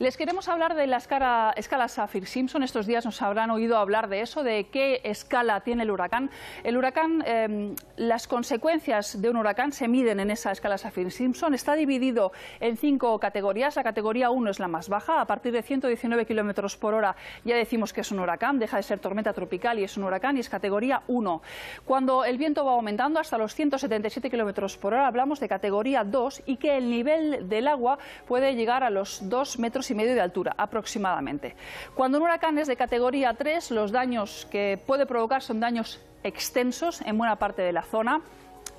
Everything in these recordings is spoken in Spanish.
Les queremos hablar de la escala, escala Saffir-Simpson. Estos días nos habrán oído hablar de eso, de qué escala tiene el huracán. El huracán, em, las consecuencias de un huracán se miden en esa escala Saffir-Simpson. Está dividido en cinco categorías. La categoría 1 es la más baja. A partir de 119 kilómetros por hora ya decimos que es un huracán. Deja de ser tormenta tropical y es un huracán y es categoría 1. Cuando el viento va aumentando hasta los 177 kilómetros por hora, hablamos de categoría 2 y que el nivel del agua puede llegar a los 2 metros y medio de altura aproximadamente. Cuando un huracán es de categoría 3, los daños que puede provocar son daños extensos en buena parte de la zona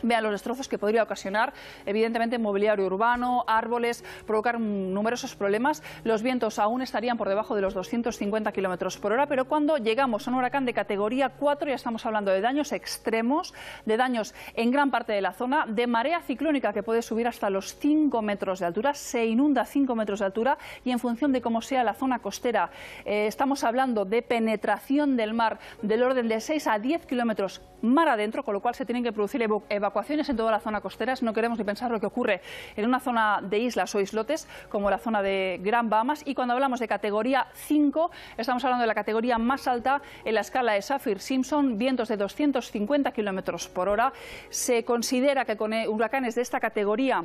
Vean los destrozos que podría ocasionar, evidentemente, mobiliario urbano, árboles, provocar numerosos problemas. Los vientos aún estarían por debajo de los 250 kilómetros por hora, pero cuando llegamos a un huracán de categoría 4, ya estamos hablando de daños extremos, de daños en gran parte de la zona, de marea ciclónica que puede subir hasta los 5 metros de altura, se inunda 5 metros de altura y en función de cómo sea la zona costera, eh, estamos hablando de penetración del mar del orden de 6 a 10 kilómetros mar adentro, con lo cual se tienen que producir evacuaciones evacuaciones en toda la zona costera. No queremos ni pensar lo que ocurre en una zona de islas o islotes como la zona de Gran Bahamas. Y cuando hablamos de categoría 5, estamos hablando de la categoría más alta en la escala de Saffir-Simpson, vientos de 250 kilómetros por hora. Se considera que con huracanes de esta categoría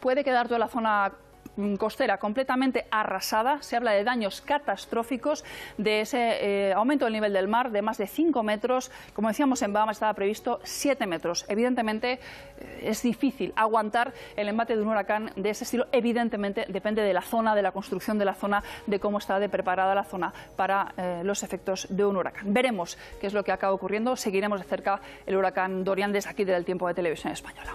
puede quedar toda la zona costera completamente arrasada. Se habla de daños catastróficos, de ese eh, aumento del nivel del mar de más de 5 metros. Como decíamos, en Bahamas estaba previsto 7 metros. Evidentemente, eh, es difícil aguantar el embate de un huracán de ese estilo. Evidentemente, depende de la zona, de la construcción de la zona, de cómo está de preparada la zona para eh, los efectos de un huracán. Veremos qué es lo que acaba ocurriendo. Seguiremos de cerca el huracán Dorian desde aquí, del tiempo de televisión española.